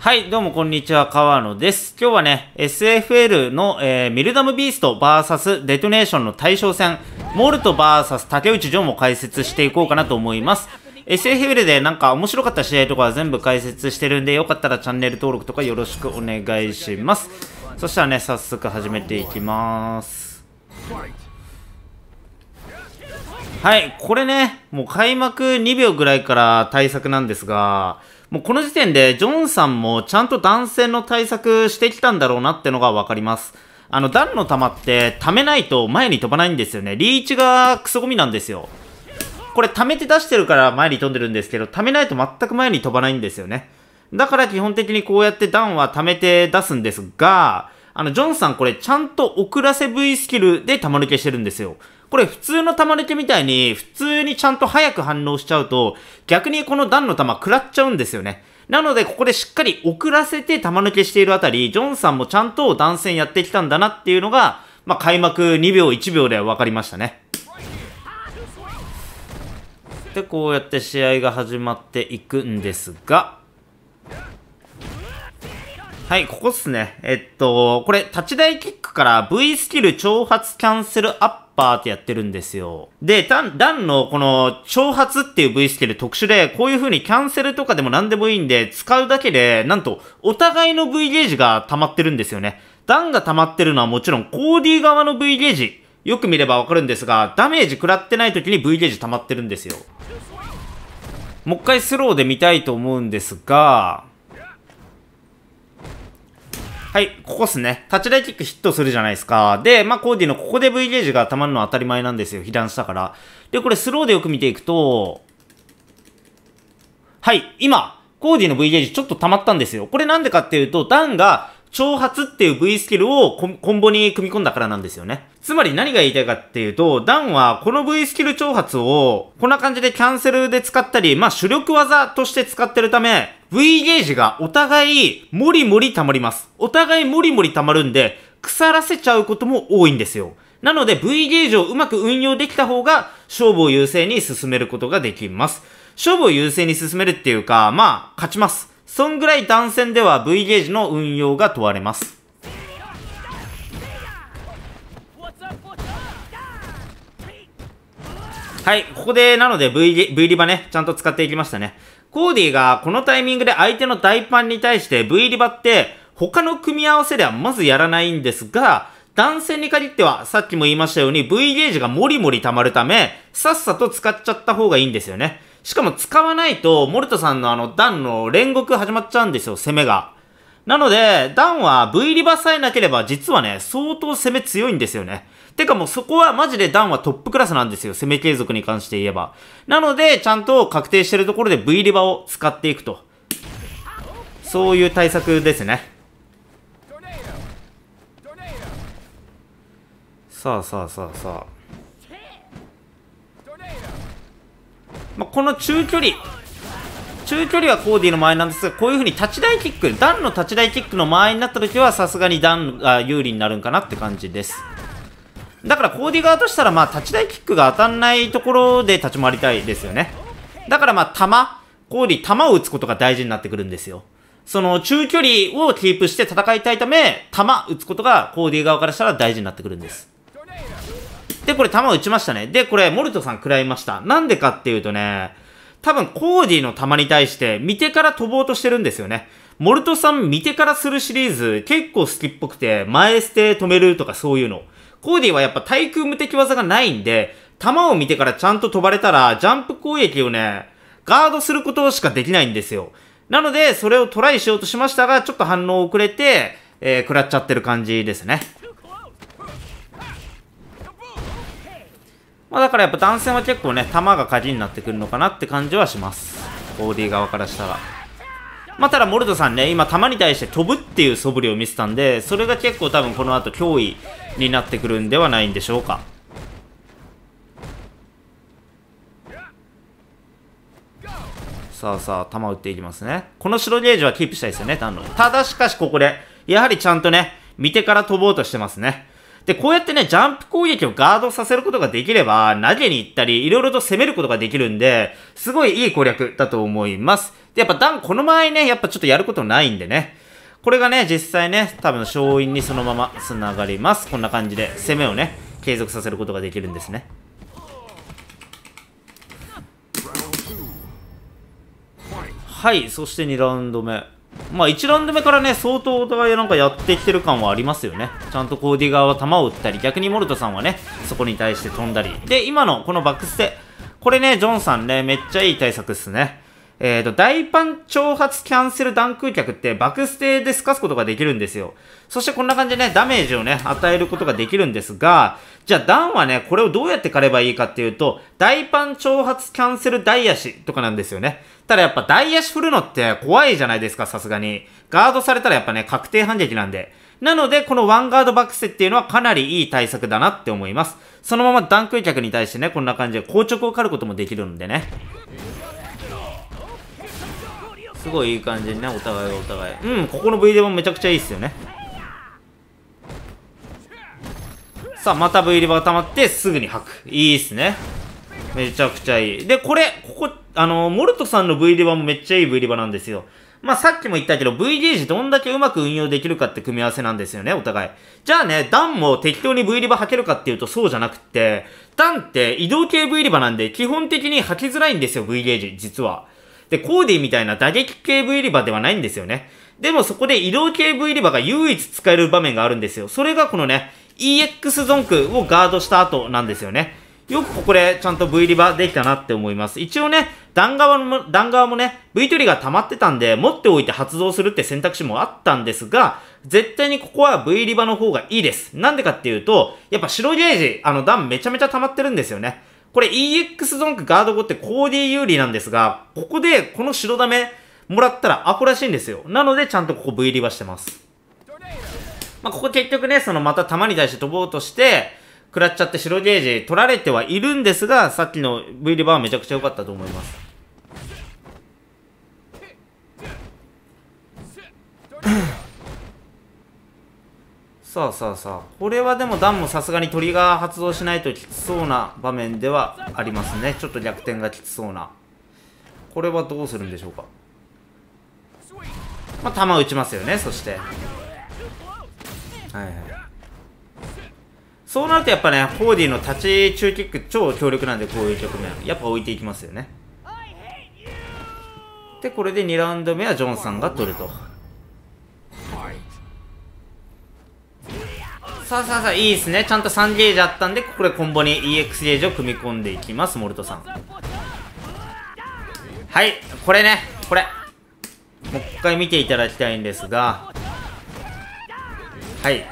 はい、どうもこんにちは、河野です。今日はね、SFL の、えー、ミルダムビースト VS デトネーションの対象戦、モルト VS 竹内ジョンも解説していこうかなと思います。SFL でなんか面白かった試合とかは全部解説してるんで、よかったらチャンネル登録とかよろしくお願いします。そしたらね、早速始めていきます。はい、これね、もう開幕2秒ぐらいから対策なんですが、もうこの時点でジョンさんもちゃんと断線の対策してきたんだろうなってのがわかります。あの、弾の弾って溜めないと前に飛ばないんですよね。リーチがクソゴミなんですよ。これ溜めて出してるから前に飛んでるんですけど、溜めないと全く前に飛ばないんですよね。だから基本的にこうやって弾は溜めて出すんですが、あの、ジョンさんこれちゃんと遅らせ V スキルで弾抜けしてるんですよ。これ普通の玉抜けみたいに、普通にちゃんと早く反応しちゃうと、逆にこの段の玉食らっちゃうんですよね。なので、ここでしっかり遅らせて玉抜けしているあたり、ジョンさんもちゃんと断線やってきたんだなっていうのが、まあ、開幕2秒1秒で分かりましたね。で、こうやって試合が始まっていくんですが、はい、ここっすね。えっと、これ、立ち台キックから V スキル挑発キャンセルアップパーってやってるんですよ。で、ダン、ダンのこの、挑発っていう V スキル特殊で、こういう風にキャンセルとかでも何でもいいんで、使うだけで、なんと、お互いの V ゲージが溜まってるんですよね。ダンが溜まってるのはもちろん、コーディ側の V ゲージ。よく見ればわかるんですが、ダメージ食らってない時に V ゲージ溜まってるんですよ。もう一回スローで見たいと思うんですが、はい、ここっすね。タッチライキックヒットするじゃないですか。で、まあ、コーディのここで V ゲージが溜まるのは当たり前なんですよ。被弾したから。で、これスローでよく見ていくと、はい、今、コーディの V ゲージちょっと溜まったんですよ。これなんでかっていうと、ダンが挑発っていう V スキルをコンボに組み込んだからなんですよね。つまり何が言いたいかっていうと、ダンはこの V スキル挑発をこんな感じでキャンセルで使ったり、まあ主力技として使ってるため、V ゲージがお互いもりもり溜まります。お互いもりもり溜まるんで、腐らせちゃうことも多いんですよ。なので V ゲージをうまく運用できた方が勝負を優勢に進めることができます。勝負を優勢に進めるっていうか、まあ、勝ちます。そんぐらい断線では V ゲージの運用が問われます。はい、ここで、なので V, v リバね、ちゃんと使っていきましたね。コーディがこのタイミングで相手の大パンに対して V リバって他の組み合わせではまずやらないんですが、断線に限ってはさっきも言いましたように V ゲージがもりもり溜まるため、さっさと使っちゃった方がいいんですよね。しかも使わないと、モルトさんのあの、ダンの煉獄始まっちゃうんですよ、攻めが。なので、ダンは V リバさえなければ、実はね、相当攻め強いんですよね。てかもうそこはマジでダンはトップクラスなんですよ。攻め継続に関して言えば。なので、ちゃんと確定してるところで V リバを使っていくと。そういう対策ですね。さあさあさあさあ。まあ、この中距離中距離はコーディの前なんですが、こういう風に立ち台キック、段の立ち台キックの前になった時は、さすがに段が有利になるんかなって感じです。だからコーディ側としたら、まあ、立ち台キックが当たんないところで立ち回りたいですよね。だからまあ、弾、コーディ、弾を打つことが大事になってくるんですよ。その、中距離をキープして戦いたいため、弾打つことがコーディ側からしたら大事になってくるんです。で、これ球打ちましたね。で、これ、モルトさん食らいました。なんでかっていうとね、多分コーディの球に対して見てから飛ぼうとしてるんですよね。モルトさん見てからするシリーズ結構好きっぽくて、前捨て止めるとかそういうの。コーディはやっぱ対空無敵技がないんで、球を見てからちゃんと飛ばれたら、ジャンプ攻撃をね、ガードすることしかできないんですよ。なので、それをトライしようとしましたが、ちょっと反応遅れて、えー、食らっちゃってる感じですね。まあ、だからやっぱ男性は結構ね、弾が鍵になってくるのかなって感じはします。OD 側からしたら。まあ、ただ、モルドさんね、今、弾に対して飛ぶっていう素振りを見せたんで、それが結構多分この後脅威になってくるんではないんでしょうか。さあさあ、弾打っていきますね。この白ゲージはキープしたいですよね、単の。ただしかしここで、やはりちゃんとね、見てから飛ぼうとしてますね。で、こうやってね、ジャンプ攻撃をガードさせることができれば、投げに行ったり、いろいろと攻めることができるんで、すごいいい攻略だと思います。で、やっぱダン、この場合ね、やっぱちょっとやることないんでね。これがね、実際ね、多分勝因にそのまま繋がります。こんな感じで、攻めをね、継続させることができるんですね。はい、そして2ラウンド目。まあ、1ラウンド目からね、相当お互いなんかやってきてる感はありますよね。ちゃんとコーディ側は球を打ったり、逆にモルトさんはね、そこに対して飛んだり。で、今のこのバックステ、これね、ジョンさんね、めっちゃいい対策っすね。えっ、ー、と、大パン挑発キャンセル弾空脚ってバックステで透かすことができるんですよ。そしてこんな感じでね、ダメージをね、与えることができるんですが、じゃあ弾はね、これをどうやって狩ればいいかっていうと、大パン挑発キャンセル大足とかなんですよね。ただやっぱ大足振るのって怖いじゃないですか、さすがに。ガードされたらやっぱね、確定反撃なんで。なので、このワンガードバックスっていうのはかなりいい対策だなって思います。そのままダンク客に対してね、こんな感じで硬直を狩ることもできるんでね。すごいいい感じにねお互いがお互いうんここの V レバめちゃくちゃいいっすよねさあまた V リバー溜まってすぐに吐くいいっすねめちゃくちゃいいでこれここあのモルトさんの V リバもめっちゃいい V リバなんですよまあさっきも言ったけど v ゲージどんだけうまく運用できるかって組み合わせなんですよね、お互い。じゃあね、ダンも適当に V リバ履けるかっていうとそうじゃなくって、ダンって移動系 V リバなんで基本的に履きづらいんですよ、V ゲージ、実は。で、コーディみたいな打撃系 V リり場ではないんですよね。でもそこで移動系 V リり場が唯一使える場面があるんですよ。それがこのね、EX ゾンクをガードした後なんですよね。よくこれ、ちゃんと V リバできたなって思います。一応ね、段側も、段側もね、V トリが溜まってたんで、持っておいて発動するって選択肢もあったんですが、絶対にここは V リバの方がいいです。なんでかっていうと、やっぱ白ゲージ、あの段めちゃめちゃ溜まってるんですよね。これ EX ゾンクガード後ってコーディ有利なんですが、ここでこの白ダメもらったらアホらしいんですよ。なのでちゃんとここ V リバしてます。まあ、ここ結局ね、そのまた弾に対して飛ぼうとして、食らっちゃって白ゲージ取られてはいるんですが、さっきの V リバーはめちゃくちゃ良かったと思います。さあさあさあ。これはでもダンもさすがにトリガー発動しないときつそうな場面ではありますね。ちょっと逆転がきつそうな。これはどうするんでしょうか。まあ、弾打ちますよね、そして。はいはい。そうなるとやっぱね、ホーディの立ち中キック超強力なんで、こういう局面。やっぱ置いていきますよね。で、これで2ラウンド目はジョンさんが取ると。さあさあさあ、いいですね。ちゃんと3ゲージあったんで、ここでコンボに EX ゲージを組み込んでいきます、モルトさん。はい、これね、これ。もう一回見ていただきたいんですが、はい。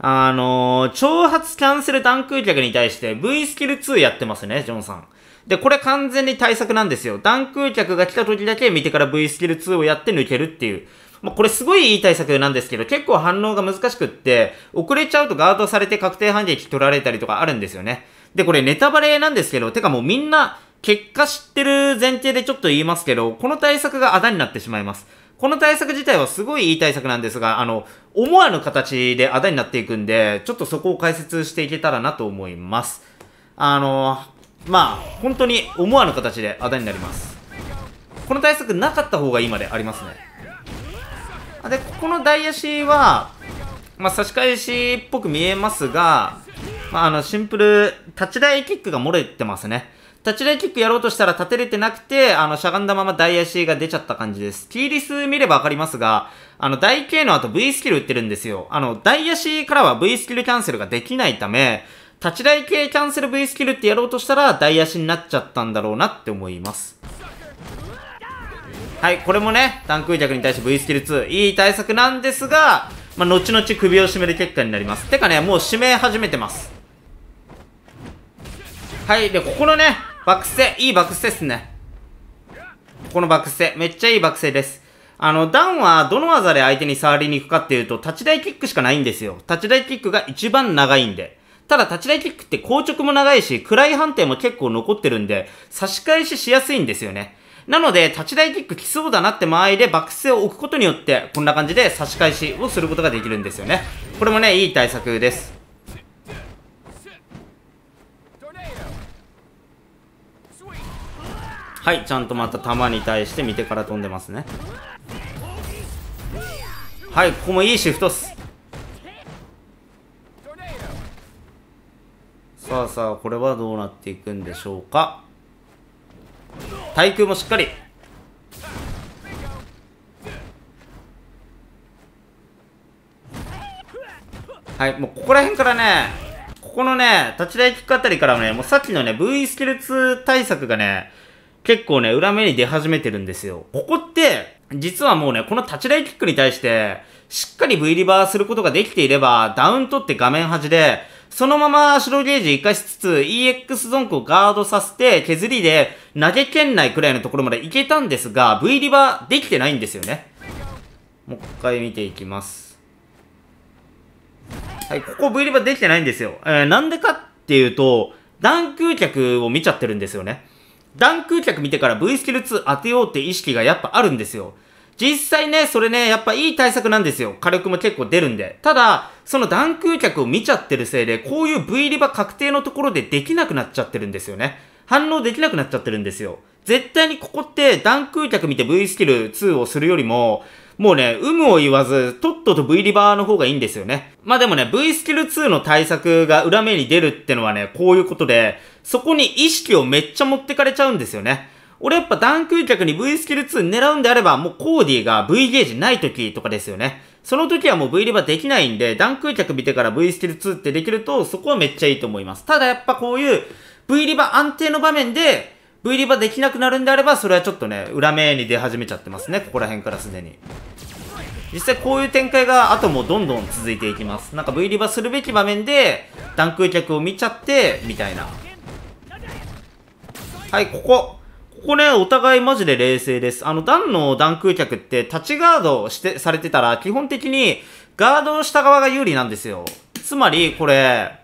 あのー、挑発キャンセル弾空客に対して V スキル2やってますね、ジョンさん。で、これ完全に対策なんですよ。弾空客が来た時だけ見てから V スキル2をやって抜けるっていう。まあ、これすごいいい対策なんですけど、結構反応が難しくって、遅れちゃうとガードされて確定反撃取られたりとかあるんですよね。で、これネタバレなんですけど、てかもうみんな、結果知ってる前提でちょっと言いますけど、この対策がアダになってしまいます。この対策自体はすごいいい対策なんですが、あの、思わぬ形でアダになっていくんで、ちょっとそこを解説していけたらなと思います。あの、まあ、本当に思わぬ形でアダになります。この対策なかった方が今いまでありますね。でここの台足は、まあ、差し返しっぽく見えますが、まあ、あのシンプル立ち台キックが漏れてますね立ち台キックやろうとしたら立てれてなくて、あの、しゃがんだまま台足が出ちゃった感じです。キーリス見ればわかりますが、あの、台形の後 V スキル打ってるんですよ。あの、台足からは V スキルキャンセルができないため、立ち台系キャンセル V スキルってやろうとしたら台足になっちゃったんだろうなって思います。はい、これもね、単空弱に対して V スキル2、いい対策なんですが、まあ、後々首を絞める結果になります。てかね、もう締め始めてます。はい、で、ここのね、バックいいバックですね。ここのバックめっちゃいいバックです。あの、ダンはどの技で相手に触りに行くかっていうと、立ち台キックしかないんですよ。立ち台キックが一番長いんで。ただ、立ち台キックって硬直も長いし、暗い判定も結構残ってるんで、差し返ししやすいんですよね。なので、立ち台キック来そうだなって間合いでバックスを置くことによって、こんな感じで差し返しをすることができるんですよね。これもね、いい対策です。はい、ちゃんとまた球に対して見てから飛んでますね。はい、ここもいいシフトっす。さあさあ、これはどうなっていくんでしょうか。対空もしっかりはいもうここら辺からねここのね立ち台キックあたりからねもうさっきのね V スケルツ対策がね結構ね裏目に出始めてるんですよここって実はもうねこの立ち台キックに対してしっかり V リバーすることができていればダウン取って画面端でそのまま白ゲージ生かしつつ、EX ゾンクをガードさせて、削りで投げ圏内くらいのところまで行けたんですが、V リバできてないんですよね。もう一回見ていきます。はい、ここ V リバできてないんですよ。えー、なんでかっていうと、弾空客を見ちゃってるんですよね。弾空客見てから V スキル2当てようって意識がやっぱあるんですよ。実際ね、それね、やっぱいい対策なんですよ。火力も結構出るんで。ただ、その弾空脚を見ちゃってるせいで、こういう V リバ確定のところでできなくなっちゃってるんですよね。反応できなくなっちゃってるんですよ。絶対にここって弾空脚見て V スキル2をするよりも、もうね、有無を言わず、とっとと V リバーの方がいいんですよね。まあでもね、V スキル2の対策が裏目に出るってのはね、こういうことで、そこに意識をめっちゃ持ってかれちゃうんですよね。俺やっぱ弾空脚に V スキル2狙うんであれば、もうコーディが V ゲージない時とかですよね。その時はもう V リバできないんで、弾空脚見てから V スキル2ってできると、そこはめっちゃいいと思います。ただやっぱこういう V リバ安定の場面で、V リバできなくなるんであれば、それはちょっとね、裏目に出始めちゃってますね。ここら辺からすでに。実際こういう展開が後もどんどん続いていきます。なんか V リバするべき場面で、弾空脚を見ちゃって、みたいな。はい、ここ。ここね、お互いマジで冷静です。あの、段の段空脚ってタッチガードして、されてたら、基本的にガードの下側が有利なんですよ。つまり、これ、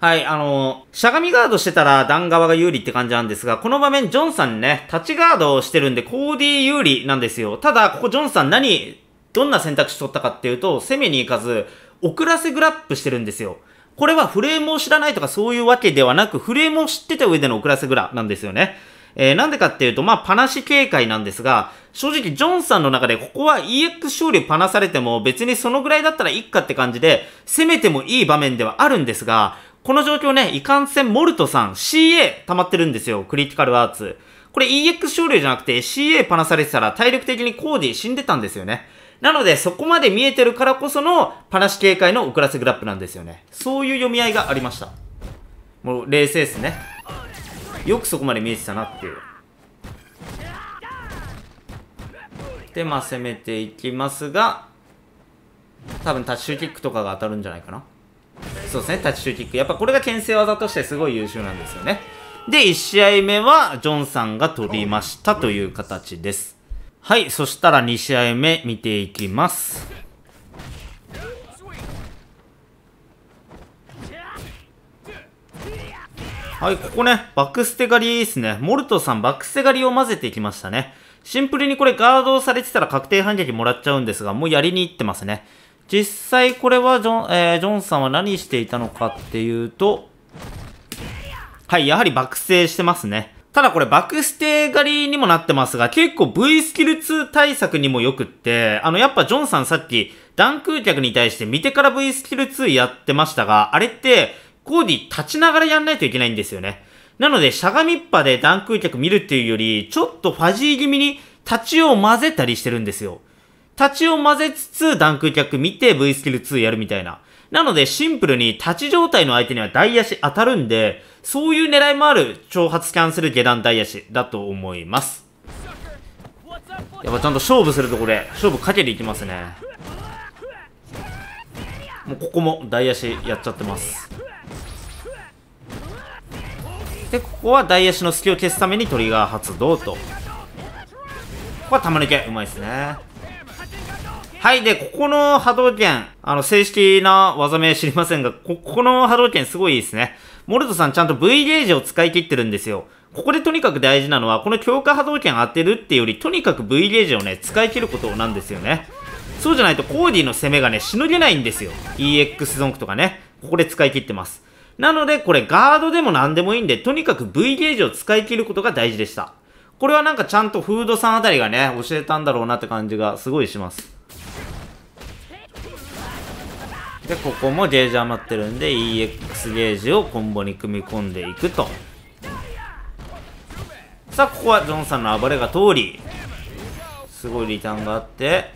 はい、あのしゃがみガードしてたら段側が有利って感じなんですが、この場面、ジョンさんね、タッチガードをしてるんで、コーディ有利なんですよ。ただ、ここジョンさん何、どんな選択肢取ったかっていうと、攻めに行かず、遅らせグラップしてるんですよ。これはフレームを知らないとかそういうわけではなく、フレームを知ってた上での遅らせグラなんですよね。えー、なんでかっていうと、まあ、パナシ警戒なんですが、正直、ジョンさんの中で、ここは EX 勝利パナされても、別にそのぐらいだったらいっかって感じで、攻めてもいい場面ではあるんですが、この状況ね、いかんせんモルトさん、CA 溜まってるんですよ、クリティカルアーツ。これ EX 勝利じゃなくて CA パナされてたら体力的にコーディ死んでたんですよね。なので、そこまで見えてるからこその、パラシ警戒の遅らせグラップなんですよね。そういう読み合いがありました。もう、冷静ですね。よくそこまで見えてたなっていう。で、まあ、攻めていきますが、多分タッチシューキックとかが当たるんじゃないかな。そうですね、タッチシューキック。やっぱこれが牽制技としてすごい優秀なんですよね。で、1試合目は、ジョンさんが飛びましたという形です。はい、そしたら2試合目見ていきます。はい、ここね、バックステ狩りですね。モルトさん、バックステ狩りを混ぜていきましたね。シンプルにこれガードされてたら確定反撃もらっちゃうんですが、もうやりに行ってますね。実際これはジョン、えー、ジョンさんは何していたのかっていうと、はい、やはり爆睡してますね。ただこれバックステ狩りにもなってますが、結構 V スキル2対策にも良くって、あのやっぱジョンさんさっき、弾空客に対して見てから V スキル2やってましたが、あれって、コーディ立ちながらやんないといけないんですよね。なので、しゃがみっぱでダンク客見るっていうより、ちょっとファジー気味に立ちを混ぜたりしてるんですよ。立ちを混ぜつつ、弾空客見て V スキル2やるみたいな。なので、シンプルに立ち状態の相手には台足当たるんで、そういう狙いもある挑発キャンセル下段大足だと思います。やっぱちゃんと勝負するとこれ、勝負かけていきますね。もうここも大足やっちゃってます。で、ここは大足の隙を消すためにトリガー発動と。ここは玉抜け、うまいですね。はい。で、ここの波動拳、あの、正式な技名知りませんが、こ、この波動拳すごいいいですね。モルトさんちゃんと V ゲージを使い切ってるんですよ。ここでとにかく大事なのは、この強化波動拳当てるっていうより、とにかく V ゲージをね、使い切ることなんですよね。そうじゃないとコーディの攻めがね、しのげないんですよ。EX ゾンクとかね。ここで使い切ってます。なので、これガードでも何でもいいんで、とにかく V ゲージを使い切ることが大事でした。これはなんかちゃんとフードさんあたりがね、教えたんだろうなって感じがすごいします。でここもゲージ余ってるんで EX ゲージをコンボに組み込んでいくとさあここはジョンさんの暴れが通りすごいリターンがあって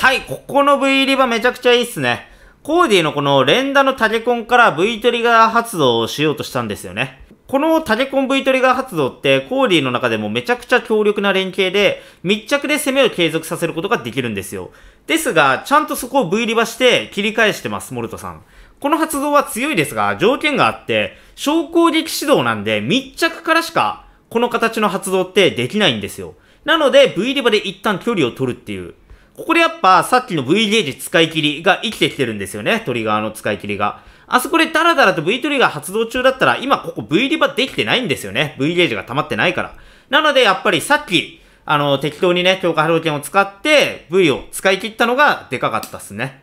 はいここの V リバめちゃくちゃいいっすねコーディのこの連打のタケコンから V トリガー発動をしようとしたんですよねこのタレコン V トリガー発動ってコーディの中でもめちゃくちゃ強力な連携で密着で攻めを継続させることができるんですよ。ですが、ちゃんとそこを V リバして切り返してます、モルトさん。この発動は強いですが、条件があって、小攻撃指導なんで密着からしかこの形の発動ってできないんですよ。なので V リバで一旦距離を取るっていう。ここでやっぱさっきの V ゲージ使い切りが生きてきてるんですよね、トリガーの使い切りが。あそこでダラダラと V トリガー発動中だったら、今ここ V リバできてないんですよね。V ゲージが溜まってないから。なので、やっぱりさっき、あの、適当にね、強化波動拳を使って、V を使い切ったのがでかかったっすね。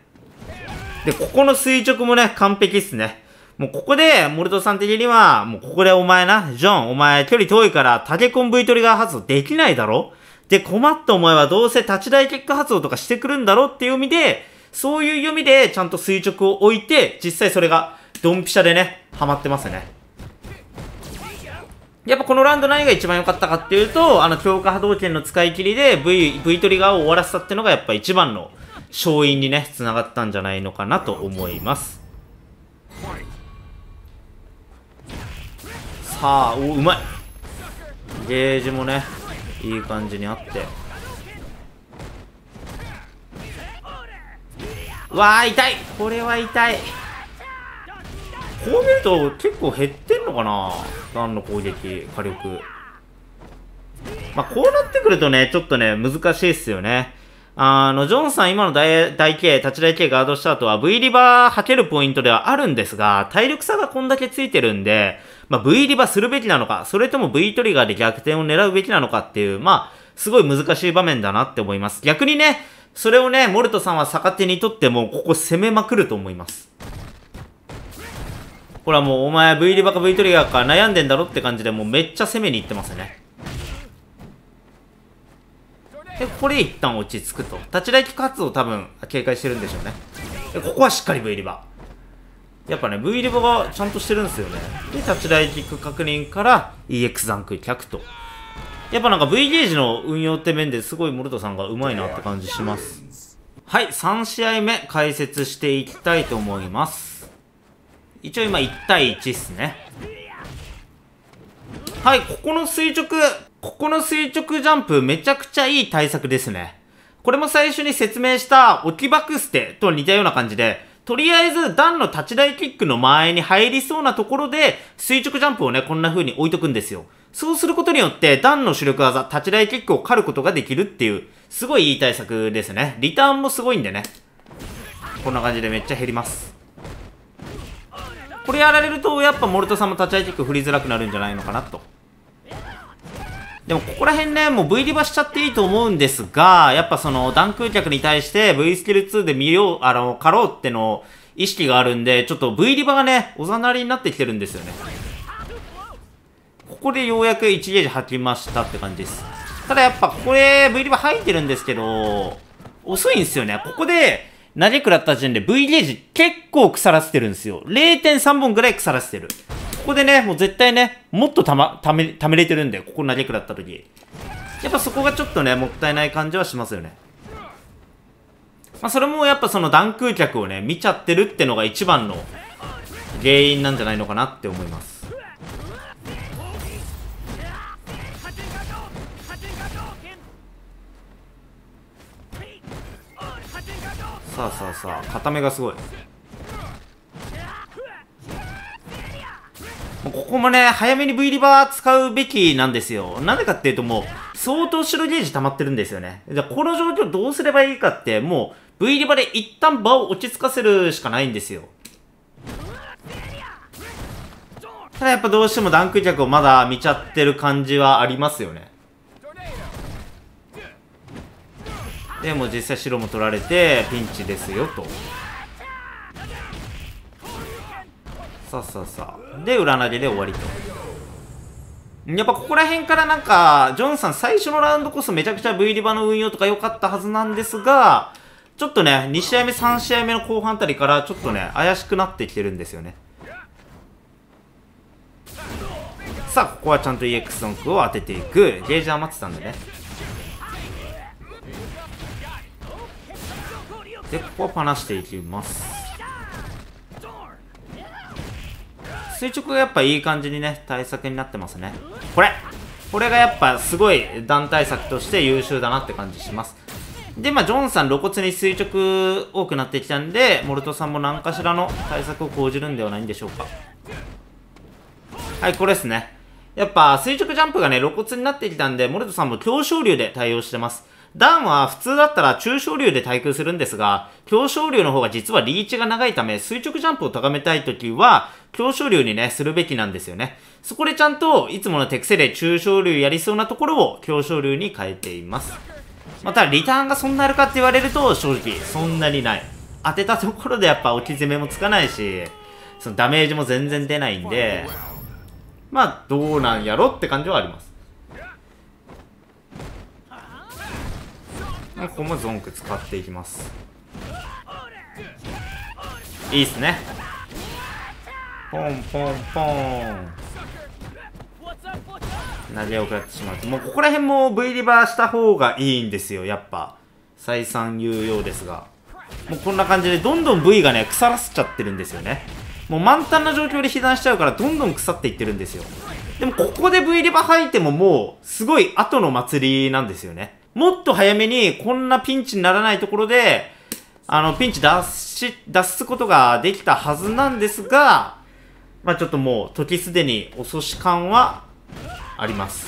で、ここの垂直もね、完璧っすね。もうここで、モルトさん的には、もうここでお前な、ジョン、お前距離遠いから、タケコン V トリガー発動できないだろで、困ったお前はどうせ立ち台結果発動とかしてくるんだろっていう意味で、そういう読みでちゃんと垂直を置いて、実際それがドンピシャでね、ハマってますね。やっぱこのラウンド何が一番良かったかっていうと、あの強化波動拳の使い切りで V、V トリガーを終わらせたってのがやっぱ一番の勝因にね、繋がったんじゃないのかなと思います。さあ、お、うまいゲージもね、いい感じにあって。わあ痛いこれは痛いこう見ると結構減ってんのかな弾の攻撃火力まあこうなってくるとねちょっとね難しいっすよねあの、ジョンさん今の台形、立ち台形ガードした後は V リバー吐けるポイントではあるんですが、体力差がこんだけついてるんで、まあ、V リバーするべきなのか、それとも V トリガーで逆転を狙うべきなのかっていう、まあ、すごい難しい場面だなって思います。逆にね、それをね、モルトさんは逆手にとっても、ここ攻めまくると思います。ほらもう、お前 V リバか V トリガーか悩んでんだろって感じで、もうめっちゃ攻めに行ってますね。で、これ一旦落ち着くと。立ち台機活動多分、警戒してるんでしょうね。で、ここはしっかり V リバ。やっぱね、V リバがちゃんとしてるんですよね。で、立ち台キック確認から EX ザンク100と。やっぱなんか V ゲージの運用って面ですごいモルトさんがうまいなって感じします。はい、3試合目解説していきたいと思います。一応今1対1っすね。はい、ここの垂直、ここの垂直ジャンプめちゃくちゃいい対策ですね。これも最初に説明した置きバクステと似たような感じで、とりあえず段の立ち台キックの前に入りそうなところで垂直ジャンプをね、こんな風に置いとくんですよ。そうすることによって、段の主力技、立ち台キックを狩ることができるっていう、すごいいい対策ですね。リターンもすごいんでね。こんな感じでめっちゃ減ります。これやられると、やっぱモルトさんも立ち合いキック振りづらくなるんじゃないのかなと。でもここら辺ね、もう V リバしちゃっていいと思うんですが、やっぱその、弾空客に対して V スキル2で見よう、あの、狩ろうっての意識があるんで、ちょっと V リバがね、おざなりになってきてるんですよね。ここでようやく1ゲージ吐きましたって感じです。ただやっぱこれ V リバ入ってるんですけど、遅いんですよね。ここで投げ食らった時点で V ゲージ結構腐らせてるんですよ。0.3本ぐらい腐らせてる。ここでね、もう絶対ね、もっとたま、ため、ためれてるんで、ここ投げ食らった時。やっぱそこがちょっとね、もったいない感じはしますよね。まあ、それもやっぱその断空客をね、見ちゃってるってのが一番の原因なんじゃないのかなって思います。さあさあさあ固めがすごいここもね早めに V リバー使うべきなんですよなんでかっていうともう相当白ゲージ溜まってるんですよねじゃあこの状況どうすればいいかってもう V リバで一旦場を落ち着かせるしかないんですよただやっぱどうしてもダンク客をまだ見ちゃってる感じはありますよねでも実際白も取られてピンチですよとさあさあさあで裏投げで終わりとやっぱここら辺からなんかジョンさん最初のラウンドこそめちゃくちゃ V リバの運用とか良かったはずなんですがちょっとね2試合目3試合目の後半あたりからちょっとね怪しくなってきてるんですよねさあここはちゃんと EX ソンクを当てていくゲージ余ってたんでねでここは離していきます垂直がやっぱいい感じにね対策になってますねこれこれがやっぱすごい団体策として優秀だなって感じしますで、まあ、ジョンさん露骨に垂直多くなってきたんで、モルトさんも何かしらの対策を講じるんではないんでしょうか。はい、これですね。やっぱ垂直ジャンプがね、露骨になってきたんで、モルトさんも強昇流で対応してます。ダンは普通だったら中小流で対空するんですが、強小流の方が実はリーチが長いため、垂直ジャンプを高めたいときは、強小流にね、するべきなんですよね。そこでちゃんと、いつもの手癖で中小流やりそうなところを強小流に変えています。また、リターンがそんなあるかって言われると、正直、そんなにない。当てたところでやっぱ置き攻めもつかないし、そのダメージも全然出ないんで、まあ、どうなんやろって感じはあります。ここもゾンク使っていきますいいっすねポンポンポン投げ遅れてしまうもうここら辺も V リバーした方がいいんですよやっぱ再三言うようですがもうこんな感じでどんどん V がね腐らせちゃってるんですよねもう満タンな状況で被弾しちゃうからどんどん腐っていってるんですよでもここで V リバー吐いてももうすごい後の祭りなんですよねもっと早めにこんなピンチにならないところで、あの、ピンチ出し、出すことができたはずなんですが、まあちょっともう時すでに遅し感はあります。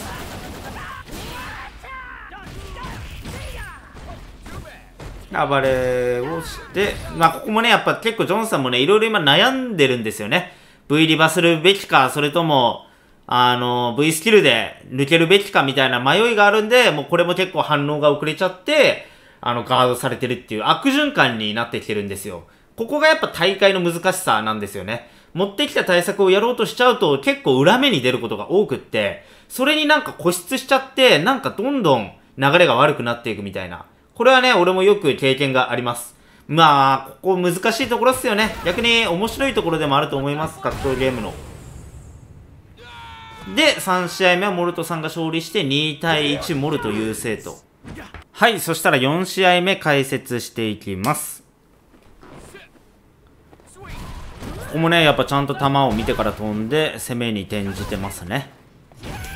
暴れをして、まあここもね、やっぱ結構ジョンさんもね、いろいろ今悩んでるんですよね。V リバするべきか、それとも、あの、V スキルで抜けるべきかみたいな迷いがあるんで、もうこれも結構反応が遅れちゃって、あの、ガードされてるっていう悪循環になってきてるんですよ。ここがやっぱ大会の難しさなんですよね。持ってきた対策をやろうとしちゃうと結構裏目に出ることが多くって、それになんか固執しちゃって、なんかどんどん流れが悪くなっていくみたいな。これはね、俺もよく経験があります。まあ、ここ難しいところっすよね。逆に面白いところでもあると思います、格闘ゲームの。で、3試合目はモルトさんが勝利して2対1モルト優勢と。はい、そしたら4試合目解説していきます。ここもね、やっぱちゃんと球を見てから飛んで攻めに転じてますね。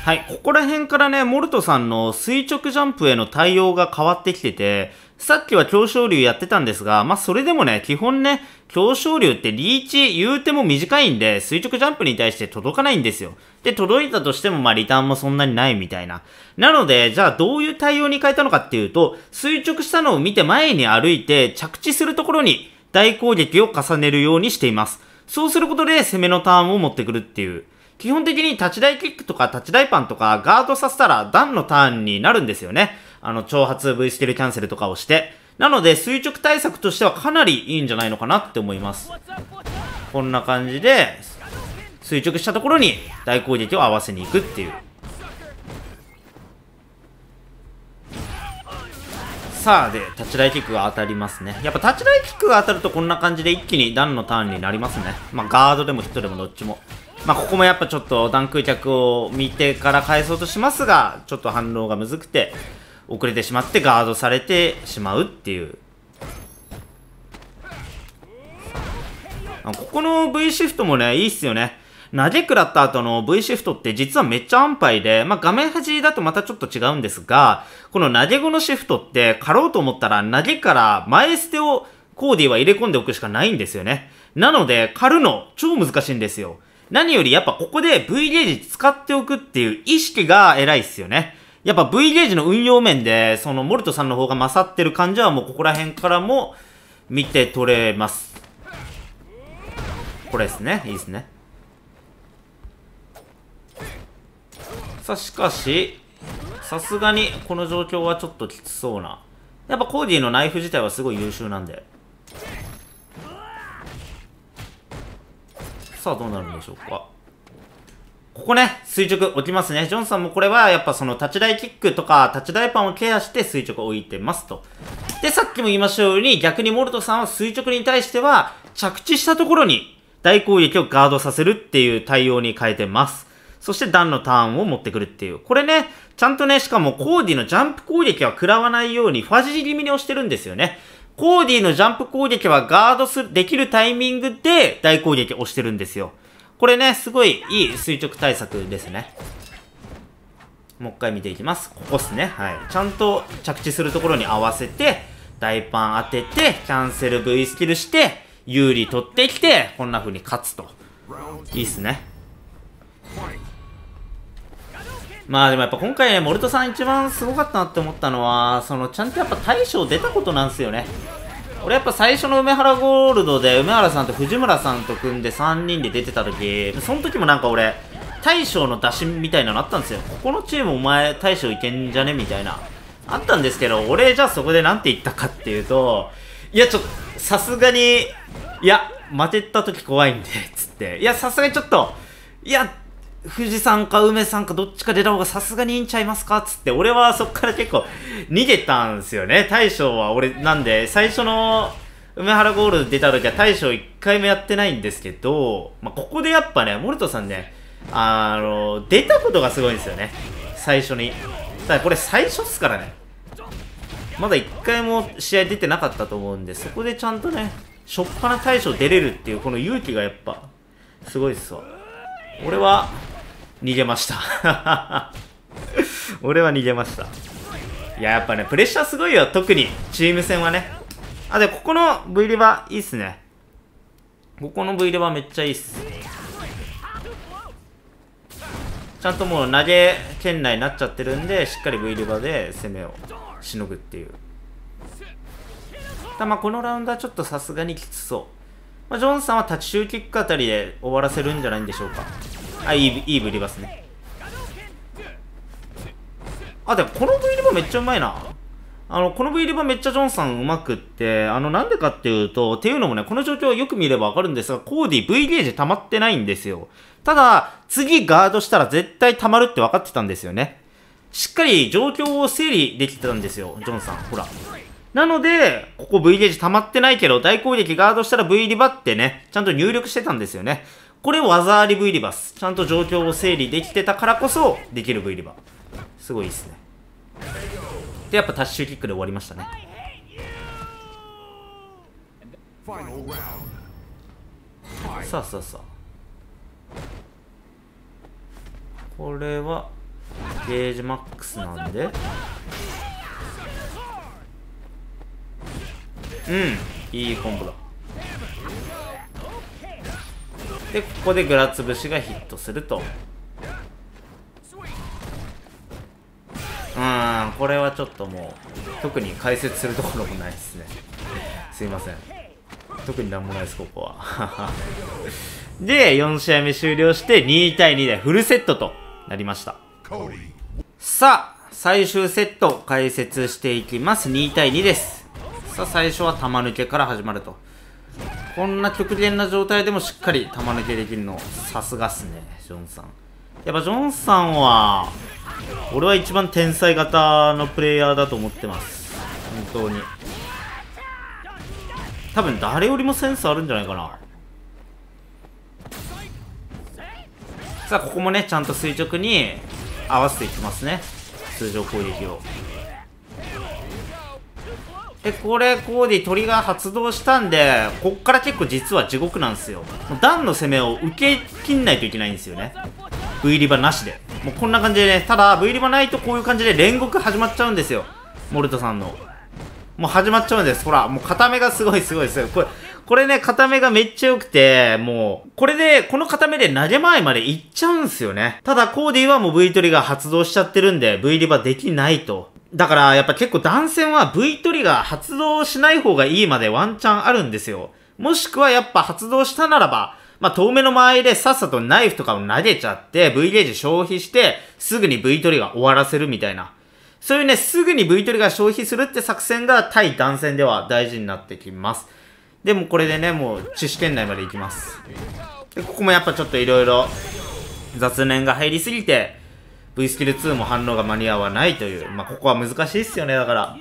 はい、ここら辺からね、モルトさんの垂直ジャンプへの対応が変わってきてて、さっきは強昇流やってたんですが、まあ、それでもね、基本ね、強昇流ってリーチ言うても短いんで、垂直ジャンプに対して届かないんですよ。で、届いたとしても、まあ、リターンもそんなにないみたいな。なので、じゃあどういう対応に変えたのかっていうと、垂直したのを見て前に歩いて、着地するところに大攻撃を重ねるようにしています。そうすることで攻めのターンを持ってくるっていう。基本的に立ち台キックとか立ち台パンとかガードさせたら段のターンになるんですよね。あの、挑発 V ステルキャンセルとかをして。なので、垂直対策としてはかなりいいんじゃないのかなって思います。こんな感じで、垂直したところに大攻撃を合わせに行くっていう。さあ、で、立ち台キックが当たりますね。やっぱ立ち台キックが当たるとこんな感じで一気に段のターンになりますね。まあ、ガードでもヒットでもどっちも。まあ、ここもやっぱちょっとダンクを見てから返そうとしますが、ちょっと反応がむずくて、遅れてしまってガードされてしまうっていう。ここの V シフトもね、いいっすよね。投げ食らった後の V シフトって実はめっちゃ安牌で、まあ、画面端だとまたちょっと違うんですが、この投げ後のシフトって狩ろうと思ったら投げから前捨てをコーディは入れ込んでおくしかないんですよね。なので、狩るの超難しいんですよ。何よりやっぱここで V ゲージ使っておくっていう意識が偉いっすよね。やっぱ V ゲージの運用面で、そのモルトさんの方が勝ってる感じはもうここら辺からも見て取れます。これですね。いいですね。さあ、しかし、さすがにこの状況はちょっときつそうな。やっぱコーディのナイフ自体はすごい優秀なんで。さあどうなるんでしょうかここね、垂直置きますね。ジョンさんもこれはやっぱその立ち台キックとか立ち台パンをケアして垂直置いてますと。で、さっきも言いましたように逆にモルトさんは垂直に対しては着地したところに大攻撃をガードさせるっていう対応に変えてます。そして段のターンを持ってくるっていう。これね、ちゃんとね、しかもコーディのジャンプ攻撃は食らわないようにファジー気味に押してるんですよね。コーディのジャンプ攻撃はガードする、できるタイミングで大攻撃をしてるんですよ。これね、すごいいい垂直対策ですね。もう一回見ていきます。ここっすね。はい。ちゃんと着地するところに合わせて、大パン当てて、キャンセル V スキルして、有利取ってきて、こんな風に勝つと。いいっすね。まあでもやっぱ今回モルトさん一番すごかったなって思ったのは、そのちゃんとやっぱ大将出たことなんですよね。俺やっぱ最初の梅原ゴールドで梅原さんと藤村さんと組んで3人で出てた時、その時もなんか俺、大将の打診みたいなのあったんですよ。ここのチームお前大将いけんじゃねみたいな。あったんですけど、俺じゃあそこでなんて言ったかっていうと、いやちょっと、さすがに、いや、負けた時怖いんで、つって。いや、さすがにちょっと、いや、富士山か梅さんかどっちか出た方がさすがにいいんちゃいますかっつって、俺はそっから結構逃げたんすよね。大将は俺、なんで、最初の梅原ゴールド出た時は大将1回もやってないんですけど、まあ、ここでやっぱね、モルトさんね、あの、出たことがすごいんですよね。最初に。ただこれ最初っすからね。まだ1回も試合出てなかったと思うんで、そこでちゃんとね、しょっぱな大将出れるっていう、この勇気がやっぱ、すごいっすわ。俺は、逃げました 俺は逃げました。いや、やっぱね、プレッシャーすごいよ。特に、チーム戦はね。あ、で、ここの V リバいいっすね。ここの V リバめっちゃいいっす。ちゃんともう投げ圏内になっちゃってるんで、しっかり V リバで攻めをしのぐっていう。たまあ、このラウンドはちょっとさすがにきつそう。まあ、ジョンさんは立ち集キックあたりで終わらせるんじゃないんでしょうか。あ、いい、いいブリバスね。あ、でもこの V リバめっちゃうまいな。あの、この V リバめっちゃジョンさんうまくって、あの、なんでかっていうと、っていうのもね、この状況よく見ればわかるんですが、コーディ V ゲージ溜まってないんですよ。ただ、次ガードしたら絶対溜まるって分かってたんですよね。しっかり状況を整理できてたんですよ、ジョンさん。ほら。なので、ここ V ゲージ溜まってないけど、大攻撃ガードしたら V リバってね、ちゃんと入力してたんですよね。これ技あり V リバス。ちゃんと状況を整理できてたからこそ、できる V リバ。すごいですね。で、やっぱタッシュキックで終わりましたね。さあさあさあ。これは、ゲージマックスなんで。うんいいコンボだでここでグラつぶしがヒットするとうんこれはちょっともう特に解説するところもないですねすいません特になんもないですここは で4試合目終了して2対2でフルセットとなりましたさあ最終セット解説していきます2対2ですさあ最初は玉抜けから始まるとこんな極限な状態でもしっかり玉抜けできるのさすがっすねジョンさんやっぱジョンさんは俺は一番天才型のプレイヤーだと思ってます本当に多分誰よりもセンスあるんじゃないかなさあここもねちゃんと垂直に合わせていきますね通常攻撃をで、これ、コーディ、トリガー発動したんで、こっから結構実は地獄なんですよ。段の攻めを受けきんないといけないんですよね。V リバなしで。もうこんな感じでね、ただ V リバないとこういう感じで煉獄始まっちゃうんですよ。モルトさんの。もう始まっちゃうんです。ほら、もう固めがすごいすごいすごい。これ、これね、固めがめっちゃ良くて、もう、これで、この固めで投げ前まで行っちゃうんすよね。ただ、コーディはもう V トリガー発動しちゃってるんで、V リバできないと。だからやっぱ結構断線は V トリガー発動しない方がいいまでワンチャンあるんですよ。もしくはやっぱ発動したならば、まあ、遠目の間合いでさっさとナイフとかを投げちゃって、V ゲージ消費して、すぐに V トリガー終わらせるみたいな。そういうね、すぐに V トリガー消費するって作戦が対断線では大事になってきます。でもこれでね、もう知識圏内まで行きます。で、ここもやっぱちょっと色々雑念が入りすぎて、V スキル2も反応が間に合わないという、まあ、ここは難しいっすよね、だから。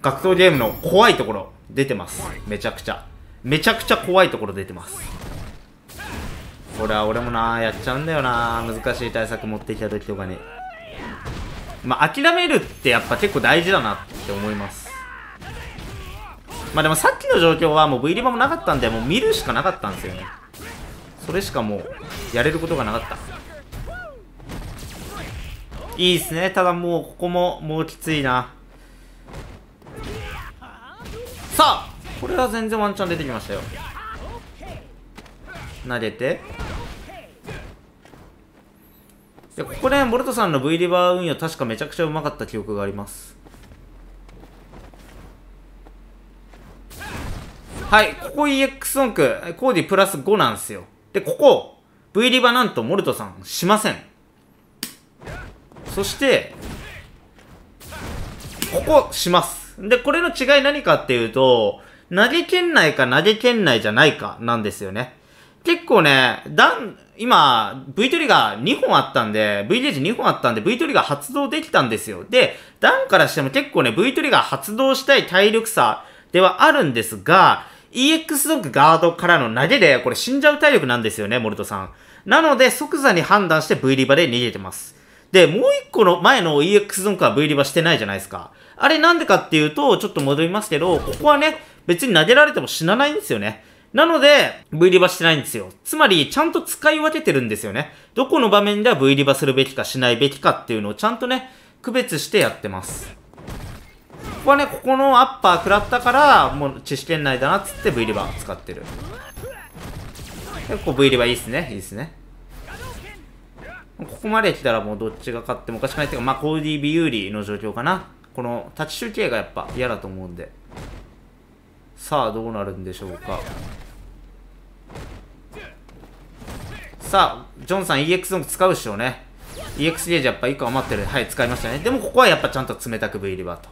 格闘ゲームの怖いところ出てます。めちゃくちゃ。めちゃくちゃ怖いところ出てます。これは俺もな、やっちゃうんだよな。難しい対策持ってきた時とかに。まあ、諦めるってやっぱ結構大事だなって思います。まあでもさっきの状況はもう V リバもなかったんで、もう見るしかなかったんですよね。それしかもうやれることがなかった。いいっすねただもうここももうきついなさあこれは全然ワンチャン出てきましたよ投げてでここで、ね、ボルトさんの V リバー運用確かめちゃくちゃうまかった記憶がありますはいここ EX 音クコーディプラス5なんですよでここ V リバーなんとモルトさんしませんそしてここしますでこれの違い何かっていうと投げ圏内か投げ圏内じゃないかなんですよね結構ね、だん、今、V トリガー2本あったんで、V ゲージ2本あったんで、V トリガー発動できたんですよ。で、段からしても結構ね、V トリガー発動したい体力差ではあるんですが、EX ドッグガードからの投げで、これ死んじゃう体力なんですよね、モルトさん。なので、即座に判断して V リバで逃げてます。で、もう一個の前の EX ゾンクは V リバしてないじゃないですか。あれなんでかっていうと、ちょっと戻りますけど、ここはね、別に投げられても死なないんですよね。なので、V リバしてないんですよ。つまり、ちゃんと使い分けてるんですよね。どこの場面では V リバするべきかしないべきかっていうのをちゃんとね、区別してやってます。ここはね、ここのアッパー食らったから、もう知識圏内だなっつって V リバ使ってる。結構 V リバいいっすね。いいっすね。ここまで来たらもうどっちが勝ってもおかしくないっていうか、まあ、コーディー・ビユーリーの状況かな。この、立ち集計がやっぱ嫌だと思うんで。さあ、どうなるんでしょうか。さあ、ジョンさん EX の使うでしょうね。EX ゲージやっぱ1個余ってる。はい、使いましたね。でもここはやっぱちゃんと冷たく V リバーと。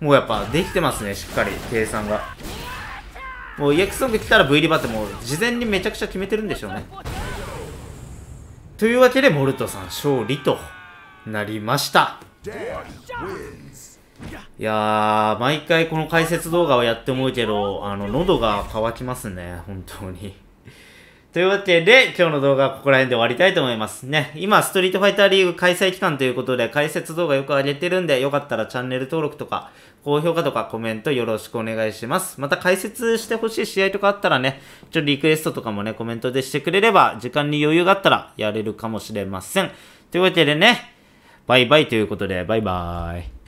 もうやっぱできてますね、しっかり、計算が。もう EX ソング来たら V リバーってもう事前にめちゃくちゃ決めてるんでしょうね。というわけでモルトさん勝利となりましたいやー毎回この解説動画をやって思うけどあの喉が渇きますね本当にというわけで、今日の動画はここら辺で終わりたいと思いますね。今、ストリートファイターリーグ開催期間ということで、解説動画よく上げてるんで、よかったらチャンネル登録とか、高評価とかコメントよろしくお願いします。また解説してほしい試合とかあったらね、ちょっとリクエストとかもね、コメントでしてくれれば、時間に余裕があったらやれるかもしれません。というわけでね、バイバイということで、バイバーイ。